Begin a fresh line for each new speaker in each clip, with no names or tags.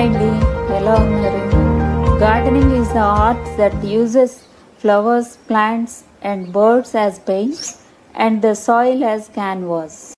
Hi hello Mary. Gardening is the art that uses flowers, plants and birds as paints, and the soil as canvas.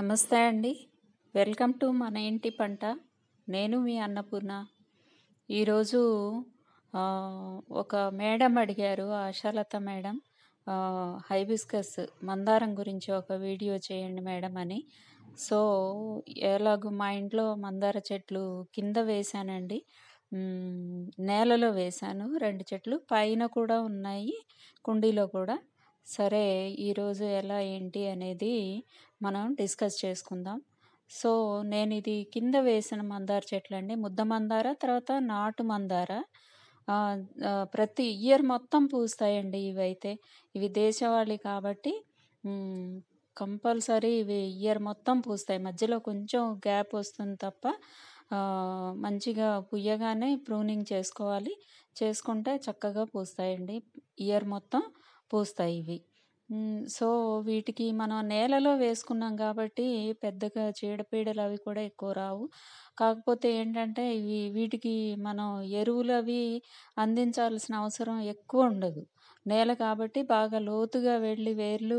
నమస్తే అండి welcome to మన ఇంటి పంట నేను మీ అన్నపూర్ణ ఈరోజు ఒక మేడం అడిగారు ఆశాలత మేడం హైబిస్కస్ మందారం గురించి ఒక వీడియో చేయండి మేడం అని సో ఎలాగో మా ఇంట్లో మందార చెట్లు కింద వేశానండి నేలలో వేశాను రెండు చెట్లు పైన కూడా ఉన్నాయి కుండీలో కూడా సరే ఈరోజు ఎలా ఏంటి అనేది మనం డిస్కస్ చేసుకుందాం సో నేను ఇది కింద వేసిన మందార చెట్లు అండి ముద్ద మందార తర్వాత నాటు మందార ప్రతి ఇయర్ మొత్తం పూస్తాయండి ఇవైతే ఇవి దేశవాళీ కాబట్టి కంపల్సరీ ఇవి ఇయర్ మొత్తం పూస్తాయి మధ్యలో కొంచెం గ్యాప్ వస్తుంది తప్ప మంచిగా పుయ్యగానే ప్రూనింగ్ చేసుకోవాలి చేసుకుంటే చక్కగా పూస్తాయండి ఇయర్ మొత్తం పూస్తాయి ఇవి సో వీటికి మనం నేలలో వేసుకున్నాం కాబట్టి పెద్దగా చీడపీడలు అవి కూడా ఎక్కువ రావు కాకపోతే ఏంటంటే ఇవి వీటికి మనం ఎరువులు అవి అందించాల్సిన అవసరం ఎక్కువ ఉండదు నేల కాబట్టి బాగా లోతుగా వెళ్ళి వేర్లు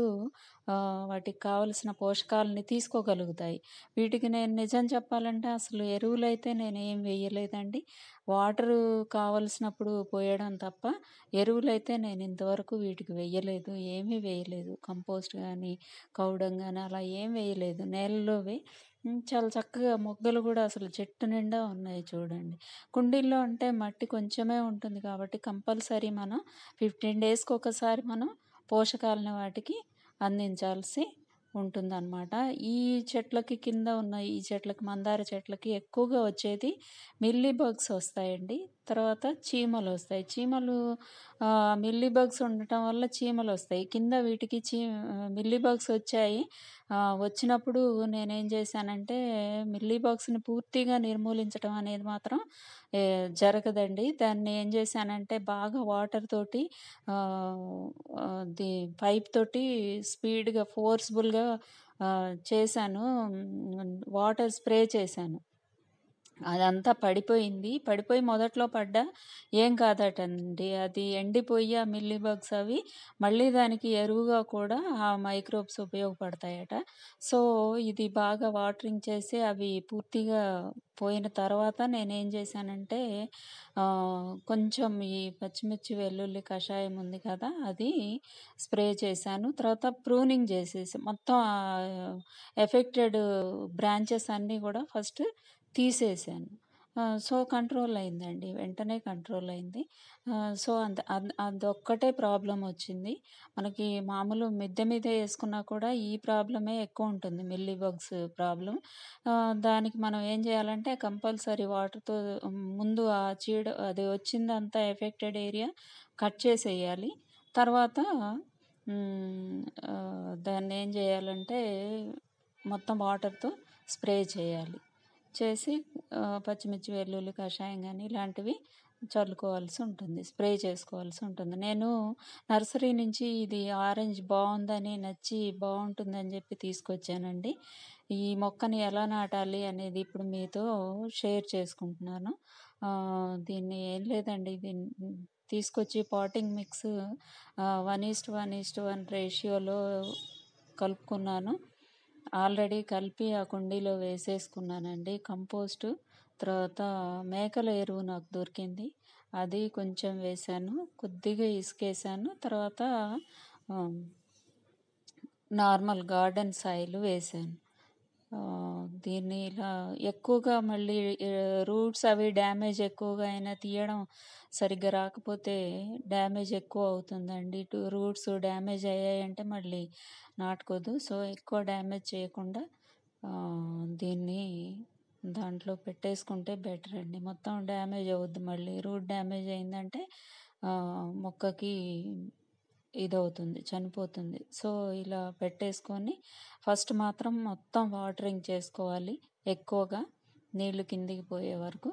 వాటికి కావలసిన పోషకాలని తీసుకోగలుగుతాయి వీటికి నేను నిజం చెప్పాలంటే అసలు ఎరువులైతే నేను ఏం వేయలేదండి వాటర్ కావలసినప్పుడు పోయడం తప్ప ఎరువులైతే నేను ఇంతవరకు వీటికి వేయలేదు ఏమీ వేయలేదు కంపోస్ట్ కానీ కౌడం కానీ అలా ఏం వేయలేదు నేలలోవి చాలా చక్కగా మొగ్గలు కూడా అసలు చెట్టు నిండా ఉన్నాయి చూడండి. కుండీల్లో అంటే మట్టి కొంచెమే ఉంటుంది కాబట్టి కంపల్సరీ మనం ఫిఫ్టీన్ డేస్కి ఒకసారి మనం పోషకాలను వాటికి అందించాల్సి ఉంటుందన్నమాట ఈ చెట్లకి కింద ఉన్న ఈ చెట్లకి మందార చెట్లకి ఎక్కువగా వచ్చేది మిల్లీ బగ్స్ వస్తాయండి తర్వాత చీమలు వస్తాయి చీమలు మిల్లీ బగ్స్ ఉండటం వల్ల చీమలు వస్తాయి కింద వీటికి చీ మిల్లీ బగ్స్ వచ్చాయి వచ్చినప్పుడు నేనేం చేశానంటే మిల్లీ బగ్స్ని పూర్తిగా నిర్మూలించడం అనేది మాత్రం జరగదండి దాన్ని ఏం చేశానంటే బాగా వాటర్ తోటి ది పైప్ తోటి స్పీడ్గా ఫోర్స్ఫుల్గా చేశాను వాటర్ స్ప్రే చేశాను అదంతా పడిపోయింది పడిపోయి మొదట్లో పడ్డా ఏం కాదటండి అది ఎండిపోయి ఆ మిల్లీ బగ్స్ అవి మళ్ళీ దానికి ఎరువుగా కూడా ఆ మైక్రోబ్స్ ఉపయోగపడతాయట సో ఇది బాగా వాటరింగ్ చేసి అవి పూర్తిగా పోయిన తర్వాత నేనేం చేశానంటే కొంచెం ఈ పచ్చిమిర్చి వెల్లుల్లి కషాయం ఉంది కదా అది స్ప్రే చేశాను తర్వాత ప్రూనింగ్ చేసేసి మొత్తం ఎఫెక్టెడ్ బ్రాంచెస్ అన్నీ కూడా ఫస్ట్ తీసేసాను సో కంట్రోల్ అయిందండి వెంటనే కంట్రోల్ అయింది సో అంత అదొక్కటే ప్రాబ్లం వచ్చింది మనకి మామూలు మిద్దె మీద వేసుకున్నా కూడా ఈ ప్రాబ్లమే ఎక్కువ ఉంటుంది మిల్లీ బగ్స్ ప్రాబ్లం దానికి మనం ఏం చేయాలంటే కంపల్సరీ వాటర్తో ముందు ఆ చీడ అది వచ్చిందంతా ఎఫెక్టెడ్ ఏరియా కట్ చేసేయాలి తర్వాత దాన్ని ఏం చేయాలంటే మొత్తం వాటర్తో స్ప్రే చేయాలి చేసి పచ్చిమిర్చి వెల్లుల్లి కషాయం కానీ ఇలాంటివి చల్లుకోవాల్సి ఉంటుంది స్ప్రే చేసుకోవాల్సి ఉంటుంది నేను నర్సరీ నుంచి ఇది ఆరెంజ్ బాగుందని నచ్చి బాగుంటుందని చెప్పి తీసుకొచ్చానండి ఈ మొక్కని ఎలా నాటాలి అనేది ఇప్పుడు మీతో షేర్ చేసుకుంటున్నాను దీన్ని ఏం లేదండి దీన్ని తీసుకొచ్చి potting mix one is to one is to one రేషియోలో కలుపుకున్నాను ఆల్రెడీ కలిపి ఆ కుండీలో వేసేసుకున్నానండి కంపోస్టు తర్వాత మేకల ఎరువు నాకు దొరికింది అది కొంచెం వేశాను కొద్దిగా ఇసుకేసాను తర్వాత నార్మల్ గార్డెన్ సాయిల్ వేశాను దీన్ని ఇలా ఎక్కువగా మళ్ళీ రూట్స్ అవి డ్యామేజ్ ఎక్కువగా అయినా తీయడం సరిగ్గా రాకపోతే డ్యామేజ్ ఎక్కువ అవుతుందండి ఇటు రూట్స్ డ్యామేజ్ అయ్యాయంటే మళ్ళీ నాటుకోదు సో ఎక్కువ డ్యామేజ్ చేయకుండా దీన్ని దాంట్లో పెట్టేసుకుంటే బెటర్ అండి మొత్తం డ్యామేజ్ అవుద్ది మళ్ళీ రూట్ డ్యామేజ్ అయిందంటే మొక్కకి ఇదవుతుంది చనిపోతుంది సో ఇలా పెట్టేసుకొని ఫస్ట్ మాత్రం మొత్తం వాటరింగ్ చేసుకోవాలి ఎక్కువగా నీళ్ళు కిందికి పోయే వరకు